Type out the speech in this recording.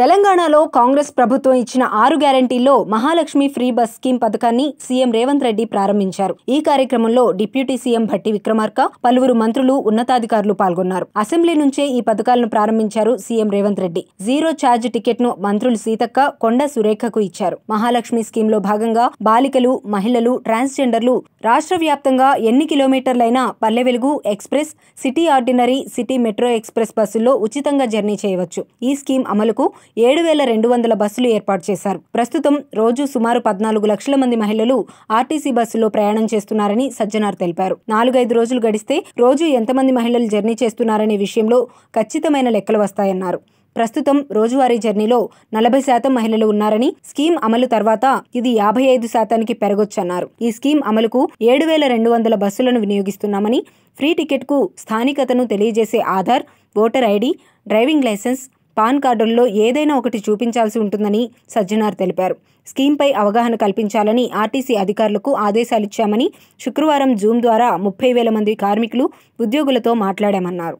తెలంగాణలో కాంగ్రెస్ ప్రభుత్వం ఇచ్చిన ఆరు గ్యారంటీల్లో మహాలక్ష్మి ఫ్రీ బస్ స్కీమ్ పథకాన్ని సీఎం రేవంత్ రెడ్డి ప్రారంభించారు ఈ కార్యక్రమంలో డిప్యూటీ సీఎం భట్టి విక్రమార్క పలువురు మంత్రులు ఉన్నతాధికారులు పాల్గొన్నారు అసెంబ్లీ నుంచే ఈ పథకాలను ప్రారంభించారు CM Revanth Reddy zero charge ticket ను మంత్రులు సీతక్క కొండ సురేఖకు ఇచ్చారు మహాలక్ష్మి స్కీమ్ లో భాగంగా బాలికలు మహిళలు ట్రాన్స్జెండర్లు రాష్ట్ర వ్యాప్తంగా ఎన్ని కిలోమీటర్లైనా Palle Velugu express city ordinary city metro express బస్సుల్లో ఉచితంగా జర్నీ చేయవచ్చు ఈ స్కీమ్ అమలుకు ఏడు వేల రెండు వందల బస్సులు ఏర్పాటు చేశారు ప్రస్తుతం రోజు సుమారు పద్నాలుగు లక్షల మంది మహిళలు ఆర్టీసీ బస్సులో ప్రయాణం చేస్తున్నారని సజ్జనార్ తెలిపారు నాలుగైదు రోజులు గడిస్తే రోజు ఎంతమంది మహిళలు జర్నీ చేస్తున్నారనే విషయంలో ఖచ్చితమైన లెక్కలు వస్తాయన్నారు ప్రస్తుతం రోజువారీ జర్నీలో నలభై శాతం మహిళలు ఉన్నారని స్కీమ్ అమలు తర్వాత ఇది యాభై ఐదు శాతానికి పెరగొచ్చన్నారు ఈ స్కీమ్ అమలుకు ఏడు వేల రెండు వందల బస్సులను వినియోగిస్తున్నామని ఫ్రీ టికెట్కు స్థానికతను తెలియజేసే Aadhaar voter ID driving licence PAN కార్డుల్లో ఏదైనా ఒకటి చూపించాల్సి ఉంటుందని సజ్జనార్ తెలిపారు స్కీమ్పై అవగాహన కల్పించాలని ఆర్టీసీ అధికారులకు ఆదేశాలిచ్చామని శుక్రవారం జూమ్ ద్వారా ముప్పై వేల మంది కార్మికులు ఉద్యోగులతో మాట్లాడామన్నారు